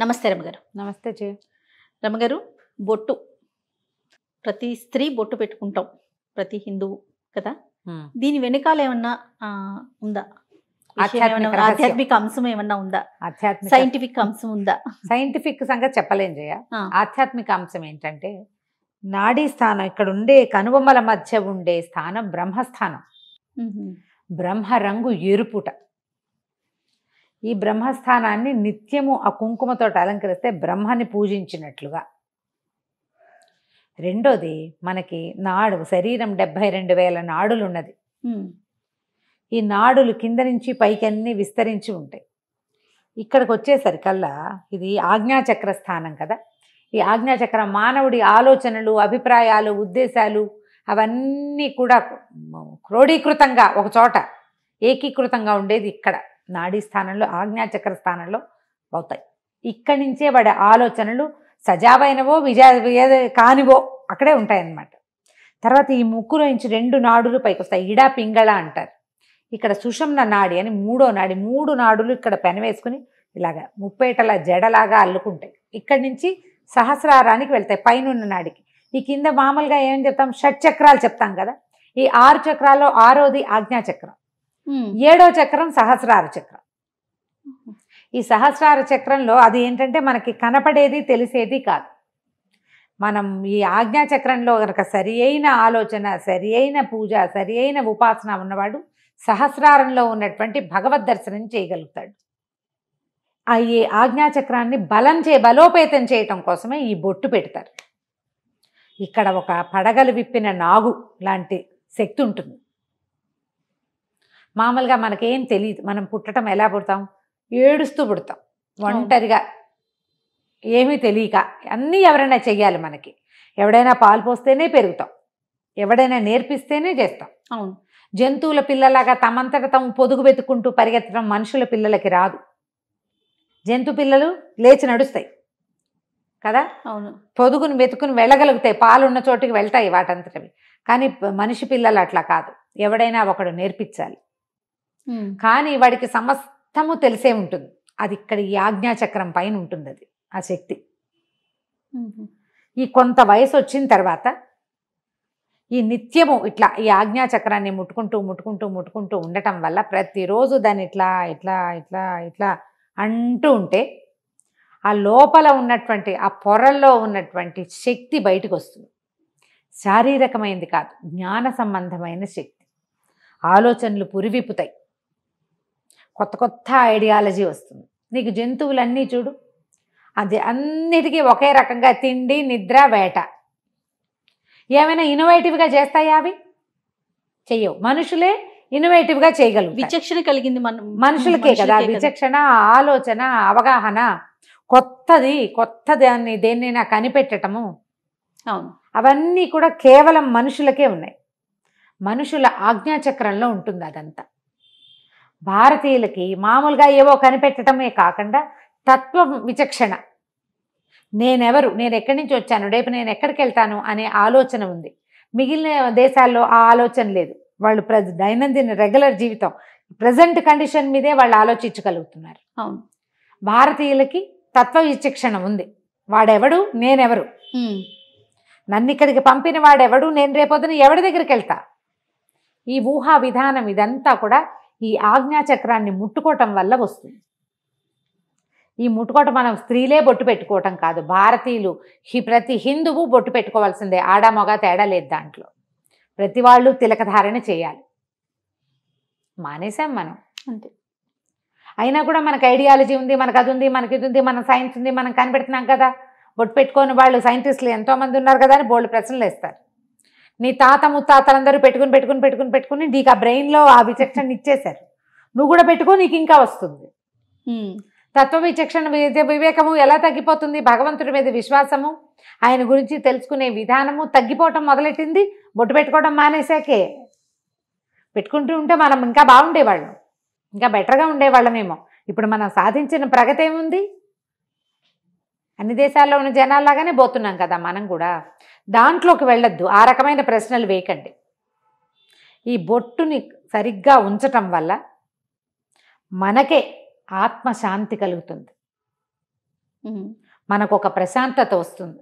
నమస్తే రమగారు నమస్తే జయ రమగారు బొట్టు ప్రతి స్త్రీ బొట్టు పెట్టుకుంటాం ప్రతి హిందువు కదా దీని వెనకాల ఏమన్నా ఉందా ఆధ్యాత్మిక అంశం ఏమన్నా ఉందా ఆధ్యాత్మిక సైంటిఫిక్ అంశం ఉందా సైంటిఫిక్ సంగతి చెప్పలేం జయ ఆధ్యాత్మిక అంశం ఏంటంటే నాడీ స్థానం ఇక్కడ ఉండే కనుబొమ్మల మధ్య ఉండే స్థానం బ్రహ్మస్థానం బ్రహ్మ రంగు ఎరుపుట ఈ బ్రహ్మస్థానాన్ని నిత్యము ఆ కుంకుమతో అలంకరిస్తే బ్రహ్మని పూజించినట్లుగా రెండోది మనకి నాడు శరీరం డెబ్బై రెండు వేల నాడులు ఉన్నది ఈ నాడులు కింద నుంచి పైకి అన్నీ విస్తరించి ఉంటాయి ఇక్కడికి వచ్చేసరికల్లా ఇది ఆజ్ఞాచక్ర స్థానం కదా ఈ ఆజ్ఞాచక్రం మానవుడి ఆలోచనలు అభిప్రాయాలు ఉద్దేశాలు అవన్నీ కూడా క్రోడీకృతంగా ఒక చోట ఏకీకృతంగా ఉండేది ఇక్కడ నాడీ స్థానంలో ఆజ్ఞాచక్ర స్థానంలో అవుతాయి ఇక్కడి నుంచే వాడి ఆలోచనలు సజావైనవో విజయ కానివో అక్కడే ఉంటాయన్నమాట తర్వాత ఈ ముక్కులో నుంచి రెండు నాడులు పైకి వస్తాయి ఇడా పింగళ అంటారు ఇక్కడ సుషమ్న నాడి అని మూడో నాడి మూడు నాడులు ఇక్కడ పెనవేసుకుని ఇలాగా ముప్పేటల జడలాగా అల్లుకుంటాయి ఇక్కడి నుంచి సహస్రారానికి వెళ్తాయి పైనున్న నాడికి ఈ కింద మామూలుగా ఏం చెప్తాం షట్ చక్రాలు చెప్తాం కదా ఈ ఆరు చక్రాల్లో ఆరోది ఆజ్ఞాచక్రం ఏడో చక్రం సహస్రార చక్రం ఈ సహస్రార చక్రంలో అది ఏంటంటే మనకి కనపడేది తెలిసేది కాదు మనం ఈ ఆజ్ఞా చక్రంలో కనుక సరి అయిన ఆలోచన సరి అయిన పూజ సరి అయిన ఉపాసన ఉన్నవాడు సహస్రారంలో ఉన్నటువంటి భగవద్ దర్శనం చేయగలుగుతాడు ఆ ఈ ఆజ్ఞాచక్రాన్ని బలం చే బలోపేతం చేయటం కోసమే ఈ బొట్టు పెడతారు ఇక్కడ ఒక పడగలు విప్పిన నాగు లాంటి శక్తి ఉంటుంది మామూలుగా మనకేం తెలియదు మనం పుట్టడం ఎలా పుడతాం ఏడుస్తూ పుడతాం ఒంటరిగా ఏమీ తెలియక అన్నీ ఎవరైనా చెయ్యాలి మనకి ఎవడైనా పాలు పోస్తేనే పెరుగుతాం ఎవడైనా నేర్పిస్తేనే చేస్తాం అవును జంతువుల పిల్లలాగా తమంతట తమ పొదుగు వెతుక్కుంటూ పరిగెత్తడం మనుషుల పిల్లలకి రాదు జంతు పిల్లలు లేచి నడుస్తాయి కదా అవును పొదుగును వెతుకుని వెళ్ళగలుగుతాయి పాలు ఉన్న చోటికి వెళ్తాయి వాటంతటవి కానీ మనిషి పిల్లలు అట్లా కాదు ఎవడైనా ఒకడు నేర్పించాలి కానీ వాడికి సమస్తము తెలిసే ఉంటుంది అది ఇక్కడ ఈ చక్రం పైన ఉంటుంది అది ఆ శక్తి ఈ కొంత వయసు వచ్చిన తర్వాత ఈ నిత్యము ఇట్లా ఈ చక్రాన్ని ముట్టుకుంటూ ముట్టుకుంటూ ముట్టుకుంటూ ఉండటం వల్ల ప్రతిరోజు దాన్ని ఇట్లా ఇట్లా ఇట్లా ఇట్లా అంటూ ఉంటే ఆ లోపల ఉన్నటువంటి ఆ పొరల్లో ఉన్నటువంటి శక్తి బయటకు వస్తుంది శారీరకమైనది కాదు జ్ఞాన సంబంధమైన శక్తి ఆలోచనలు పురివిపుతాయి కొత్త కొత్త ఐడియాలజీ వస్తుంది నీకు జంతువులన్నీ చూడు అది అన్నిటికీ ఒకే రకంగా తిండి నిద్ర వేట ఏమైనా ఇన్నోవేటివ్గా చేస్తాయా అవి చెయ్యవు మనుషులే ఇన్నోవేటివ్గా చేయగలవు విచక్షణ కలిగింది మన మనుషులకే కదా విచక్షణ ఆలోచన అవగాహన కొత్తది కొత్త దాన్ని దేన్నైనా కనిపెట్టడము అవును అవన్నీ కూడా కేవలం మనుషులకే ఉన్నాయి మనుషుల ఆజ్ఞాచక్రంలో ఉంటుంది అదంతా భారతీయులకి మామూలుగా ఏవో కనిపెట్టడమే కాకుండా తత్వ విచక్షణ నేనెవరు నేను ఎక్కడి నుంచి వచ్చాను రేపు నేను ఎక్కడికి వెళ్తాను అనే ఆలోచన ఉంది మిగిలిన దేశాల్లో ఆ ఆలోచన లేదు వాళ్ళు ప్ర దైనందిన రెగ్యులర్ జీవితం ప్రజెంట్ కండిషన్ మీదే వాళ్ళు ఆలోచించగలుగుతున్నారు అవును భారతీయులకి తత్వ విచక్షణ ఉంది వాడెవడు నేనెవరు నన్ను ఇక్కడికి పంపిన వాడెవడు నేను రేపొద్దున ఎవడి దగ్గరికి వెళ్తా ఈ ఊహా విధానం ఇదంతా కూడా ఈ ఆజ్ఞాచక్రాన్ని ముట్టుకోవటం వల్ల వస్తుంది ఈ ముట్టుకోవటం మనం స్త్రీలే బొట్టు పెట్టుకోవటం కాదు భారతీయులు ప్రతి హిందువు బొట్టు పెట్టుకోవాల్సిందే ఆడ తేడా లేదు దాంట్లో ప్రతి వాళ్ళు తిలకధారణ చేయాలి మానేసాం మనం అంతే అయినా కూడా మనకు ఐడియాలజీ ఉంది మనకు అది ఉంది మనకి ఇది ఉంది మన సైన్స్ ఉంది మనం కనిపెడుతున్నాం కదా బొట్టు పెట్టుకొని వాళ్ళు సైంటిస్టులు ఎంతోమంది ఉన్నారు కదా అని బోల్డ్ ప్రశ్నలు వేస్తారు నీ తాత ముత్తాతలందరూ పెట్టుకుని పెట్టుకుని పెట్టుకుని పెట్టుకుని నీకు ఆ బ్రెయిన్లో ఆ విచక్షణ ఇచ్చేశారు నువ్వు కూడా పెట్టుకో నీకు ఇంకా వస్తుంది తత్వ విచక్షణ వివేకము ఎలా తగ్గిపోతుంది భగవంతుడి మీద విశ్వాసము ఆయన గురించి తెలుసుకునే విధానము తగ్గిపోవటం మొదలెట్టింది బొట్టు పెట్టుకోవడం మానేశాకే పెట్టుకుంటూ ఉంటే మనం ఇంకా బాగుండేవాళ్ళం ఇంకా బెటర్గా ఉండేవాళ్ళమేమో ఇప్పుడు మనం సాధించిన ప్రగతి ఏముంది అన్ని దేశాల్లో ఉన్న జనాల్లాగానే పోతున్నాం కదా మనం కూడా దాంట్లోకి వెళ్ళొద్దు ఆ రకమైన ప్రశ్నలు వేయకండి ఈ బొట్టుని సరిగ్గా ఉంచటం వల్ల మనకే ఆత్మశాంతి కలుగుతుంది మనకు ఒక ప్రశాంతత వస్తుంది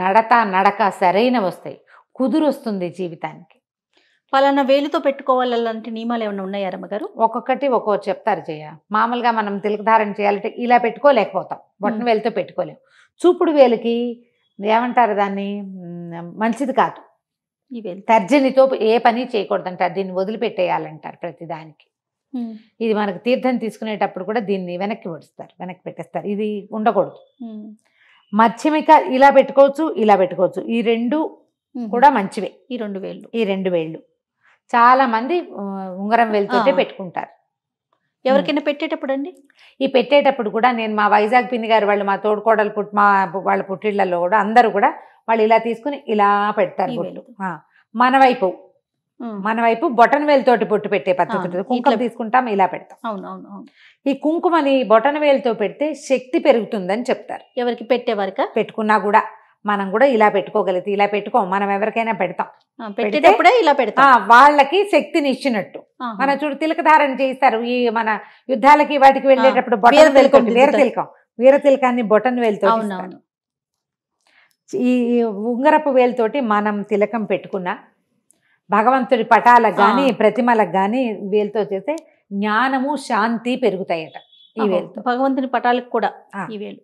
నడత నడక సరైన వస్తాయి కుదురు వస్తుంది జీవితానికి పలానా వేలుతో పెట్టుకోవాలి అలాంటి నియమాలు ఏమైనా ఉన్నాయా రమ్మగారు ఒక్కొక్కటి ఒక్కో చెప్తారు జయ మామూలుగా మనం తిలక ధారణ చేయాలంటే ఇలా పెట్టుకోలేకపోతాం బొట్టన వేలుతో పెట్టుకోలేము చూపుడు వేలుకి ఏమంటారు దాన్ని మంచిది కాదు తర్జనితో ఏ పని చేయకూడదు అంటారు దీన్ని వదిలిపెట్టేయాలంటారు ప్రతిదానికి ఇది మనకు తీర్థం తీసుకునేటప్పుడు కూడా దీన్ని వెనక్కి పొడుస్తారు వెనక్కి పెట్టేస్తారు ఇది ఉండకూడదు మధ్యమిక ఇలా పెట్టుకోవచ్చు ఇలా పెట్టుకోవచ్చు ఈ రెండు కూడా మంచివే ఈ రెండు వేళ్ళు ఈ రెండు వేళ్ళు చాలా మంది ఉంగరం వెళ్తుంటే పెట్టుకుంటారు ఎవరికైనా పెట్టేటప్పుడు అండి ఈ పెట్టేటప్పుడు కూడా నేను మా వైజాగ్ పిన్ని గారు వాళ్ళు మా తోడుకోడలు పుట్టి మా వాళ్ళ పుట్టిళ్ళల్లో కూడా అందరూ కూడా వాళ్ళు ఇలా తీసుకుని ఇలా పెడతారు బొట్టు మన వైపు మన వైపు బొటన్ వేలుతోటి బొట్టు పెట్టే పద్ధతి ఉంటుంది కుంకుమ తీసుకుంటాం ఇలా పెడతాం అవునవును ఈ కుంకుమని బొటన్ వేలుతో పెడితే శక్తి పెరుగుతుందని చెప్తారు ఎవరికి పెట్టేవారిక పెట్టుకున్నా కూడా మనం కూడా ఇలా పెట్టుకోగలిగితే ఇలా పెట్టుకో మనం ఎవరికైనా పెడతాం పెట్టేటప్పుడే ఇలా పెడతాం వాళ్ళకి శక్తిని ఇచ్చినట్టు మన చూడు తిలక ధారణ చేయిస్తారు ఈ మన యుద్ధాలకి వాటికి వెళ్ళేటప్పుడు బొటన్ వెలుకం వీర తిలకం వీర తిలకాన్ని బొటన్ వేలుతో ఈ ఉంగరపు వేలుతోటి మనం తిలకం పెట్టుకున్నా భగవంతుడి పటాలకు కానీ ప్రతిమలకు కానీ వేలుతో చేస్తే జ్ఞానము శాంతి పెరుగుతాయట ఈ వేలు భగవంతుని పటాలకు కూడా ఈ వేలు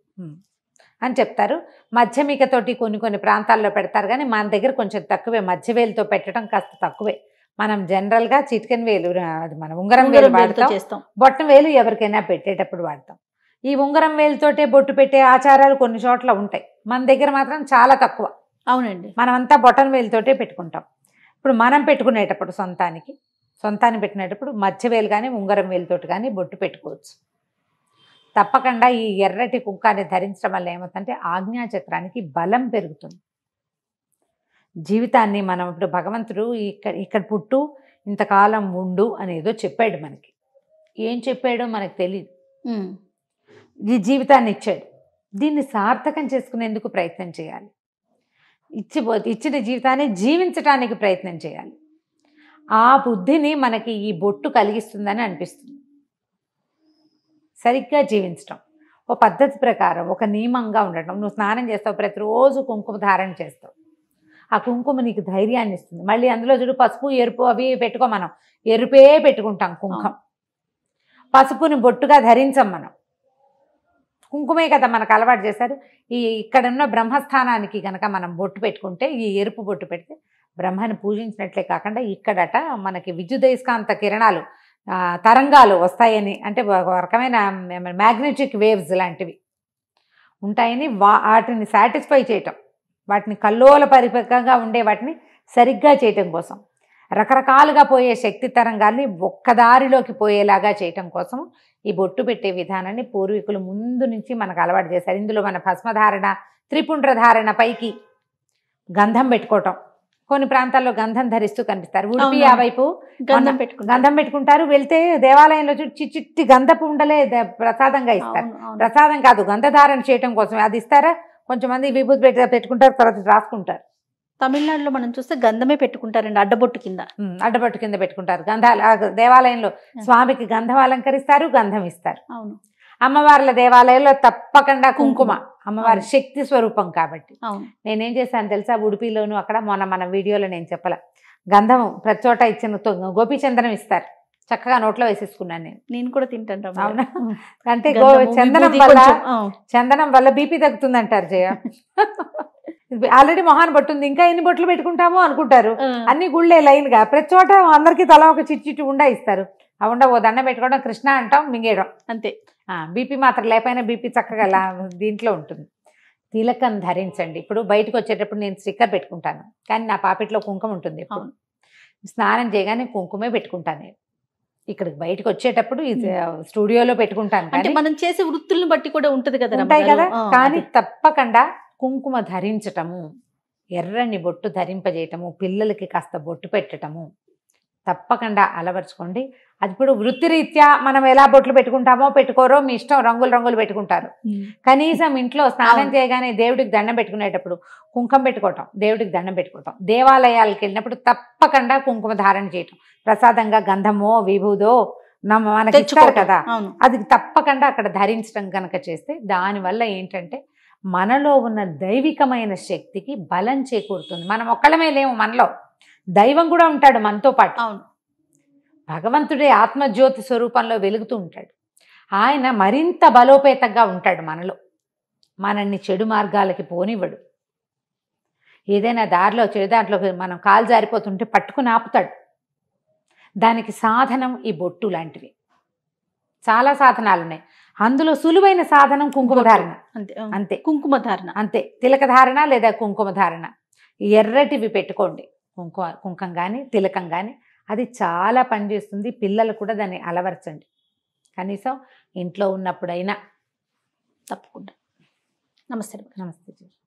అని చెప్తారు మధ్యమికతోటి కొన్ని కొన్ని ప్రాంతాల్లో పెడతారు కానీ మన దగ్గర కొంచెం తక్కువే మధ్య వేలుతో పెట్టడం కాస్త తక్కువే మనం జనరల్గా చిటికెన్ వేలు అది మనం ఉంగరం వేలు వాడతాం బొట్టం వేలు ఎవరికైనా పెట్టేటప్పుడు వాడతాం ఈ ఉంగరం వేలుతోటే బొట్టు పెట్టే ఆచారాలు కొన్ని చోట్ల ఉంటాయి మన దగ్గర మాత్రం చాలా తక్కువ అవునండి మనమంతా బొట్టం వేలుతోటే పెట్టుకుంటాం ఇప్పుడు మనం పెట్టుకునేటప్పుడు సొంతానికి సొంతాన్ని పెట్టినప్పుడు మధ్య వేలు కానీ ఉంగరం వేలుతోటి కానీ బొట్టు పెట్టుకోవచ్చు తప్పకుండా ఈ ఎర్రటి కుంకాన్ని ధరించడం వల్ల ఏమవుతుందంటే ఆజ్ఞాచక్రానికి బలం పెరుగుతుంది జీవితాన్ని మనం ఇప్పుడు భగవంతుడు ఇక్కడ ఇక్కడ పుట్టు ఇంతకాలం ఉండు అనేదో చెప్పాడు మనకి ఏం చెప్పాడో మనకు తెలియదు ఈ జీవితాన్ని ఇచ్చాడు దీన్ని సార్థకం చేసుకునేందుకు ప్రయత్నం చేయాలి ఇచ్చిపో ఇచ్చిన జీవితాన్ని జీవించడానికి ప్రయత్నం చేయాలి ఆ బుద్ధిని మనకి ఈ బొట్టు కలిగిస్తుందని అనిపిస్తుంది సరిగ్గా జీవించటం ఓ పద్ధతి ప్రకారం ఒక నియమంగా ఉండటం నువ్వు స్నానం చేస్తావు ప్రతిరోజు కుంకుమ ధారణ చేస్తావు ఆ కుంకుమ నీకు ధైర్యాన్ని ఇస్తుంది మళ్ళీ అందులో చూడు పసుపు ఎరుపు అవి పెట్టుకో మనం ఎరుపే పెట్టుకుంటాం కుంకుమ పసుపుని బొట్టుగా ధరించం మనం కుంకుమే కదా మనకు అలవాటు చేశారు ఈ ఇక్కడ ఉన్న బ్రహ్మస్థానానికి కనుక మనం బొట్టు పెట్టుకుంటే ఈ ఎరుపు బొట్టు పెడితే బ్రహ్మని పూజించినట్లే కాకుండా ఇక్కడట మనకి విద్యుదయస్కాంత కిరణాలు తరంగాలు వస్తాయని అంటే ఒక రకమైన మ్యాగ్నెటిక్ వేవ్స్ లాంటివి ఉంటాయని వాటిని సాటిస్ఫై చేయటం వాటిని కల్లోల పరిపకంగా ఉండే వాటిని సరిగ్గా చేయటం కోసం రకరకాలుగా పోయే శక్తి తరంగాల్ని ఒక్కదారిలోకి పోయేలాగా చేయటం కోసం ఈ బొట్టు పెట్టే విధానాన్ని పూర్వీకులు ముందు నుంచి మనకు అలవాటు చేశారు ఇందులో మన భస్మధారణ త్రిపుండ్రధారణ పైకి గంధం పెట్టుకోవటం కొన్ని ప్రాంతాల్లో గంధం ధరిస్తూ కనిపిస్తారు ఉడిపి ఆ వైపు గంధం గంధం పెట్టుకుంటారు వెళ్తే దేవాలయంలో చుట్టి చిట్టి గంధపు ఉండలే ప్రసాదంగా ఇస్తారు ప్రసాదం కాదు గంధధారణ చేయటం కోసం అది ఇస్తారా కొంచెంమంది విభూతి పెట్టి పెట్టుకుంటారు తర్వాత రాసుకుంటారు తమిళనాడులో మనం చూస్తే గంధమే పెట్టుకుంటారండి అడ్డబొట్టు కింద అడ్డబొట్టు కింద పెట్టుకుంటారు గంధాలు దేవాలయంలో స్వామికి గంధం అలంకరిస్తారు గంధం ఇస్తారు అవును అమ్మవార్ల దేవాలయంలో తప్పకుండా కుంకుమ అమ్మవారి శక్తి స్వరూపం కాబట్టి నేనేం చేశాను తెలుసా ఉడిపిలోను అక్కడ మొన్న మన వీడియోలో నేను చెప్పలే గంధం ప్రతి చోట ఇచ్చిన గోపీచందనం ఇస్తారు చక్కగా నోట్లో వేసేసుకున్నాను నేను నేను కూడా తింటాను అవునా అంటే చందనం వల్ల చందనం వల్ల బీపీ తగ్గుతుంది అంటారు జయ ఆల్రెడీ మొహాన్ పట్టుంది ఇంకా ఎన్ని బొట్లు పెట్టుకుంటామో అనుకుంటారు అన్ని గుళ్ళే గా ప్రతి చోట అందరికి తల ఒక చిట్ చిట్టు ఉండా ఇస్తారు ఆ ఉండ ఓ దండం పెట్టుకోవడం కృష్ణ అంటాం మింగేయడం అంతే బీపీ మాత్రం లేకపోయినా బీపీ చక్కగా దీంట్లో ఉంటుంది తిలకం ధరించండి ఇప్పుడు బయటకు వచ్చేటప్పుడు నేను స్టిక్కర్ పెట్టుకుంటాను కానీ నా పాపిట్లో కుంకుమ ఉంటుంది ఇప్పుడు స్నానం చేయగానే కుంకుమే పెట్టుకుంటాను నేను ఇక్కడికి బయటకు వచ్చేటప్పుడు స్టూడియోలో పెట్టుకుంటాను అంటే మనం చేసే వృత్తులను బట్టి కూడా ఉంటుంది కదా ఉంటాయి కదా కానీ తప్పకుండా కుంకుమ ధరించటము ఎర్రని బొట్టు ధరింపజేయటము పిల్లలకి కాస్త బొట్టు పెట్టడము తప్పకుండా అలవర్చుకోండి అది ఇప్పుడు వృత్తిరీత్యా మనం ఎలా బొట్లు పెట్టుకుంటామో పెట్టుకోరో మీ ఇష్టం రంగులు రంగులు పెట్టుకుంటారు కనీసం ఇంట్లో స్నానం చేయగానే దేవుడికి దండం పెట్టుకునేటప్పుడు కుంకుమ పెట్టుకోవటం దేవుడికి దండం పెట్టుకోవటం దేవాలయాలకు వెళ్ళినప్పుడు తప్పకుండా కుంకుమ ధారణ చేయటం ప్రసాదంగా గంధమో విభూదో మనకి ఇచ్చారు కదా అది తప్పకుండా అక్కడ ధరించడం కనుక చేస్తే దానివల్ల ఏంటంటే మనలో ఉన్న దైవికమైన శక్తికి బలం చేకూరుతుంది మనం ఒక్కడమే లేము మనలో దైవం కూడా ఉంటాడు మనతో పాటు అవును భగవంతుడే ఆత్మజ్యోతి స్వరూపంలో వెలుగుతూ ఉంటాడు ఆయన మరింత బలోపేతంగా ఉంటాడు మనలో మనల్ని చెడు మార్గాలకి పోనివ్వడు ఏదైనా దారిలో చెడు దాంట్లో మనం కాలు జారిపోతుంటే పట్టుకుని ఆపుతాడు దానికి సాధనం ఈ బొట్టు లాంటివి చాలా సాధనాలు ఉన్నాయి అందులో సులువైన సాధనం కుంకుమధారణ అంతే అంతే కుంకుమధారణ అంతే తిలక ధారణ లేదా కుంకుమధారణ ఎర్రటివి పెట్టుకోండి కుంకుమ కుంకం కానీ తిలకం కానీ అది చాలా పనిచేస్తుంది పిల్లలు కూడా దాన్ని అలవరచండి కనీసం ఇంట్లో ఉన్నప్పుడైనా తప్పకుండా నమస్తే నమస్తే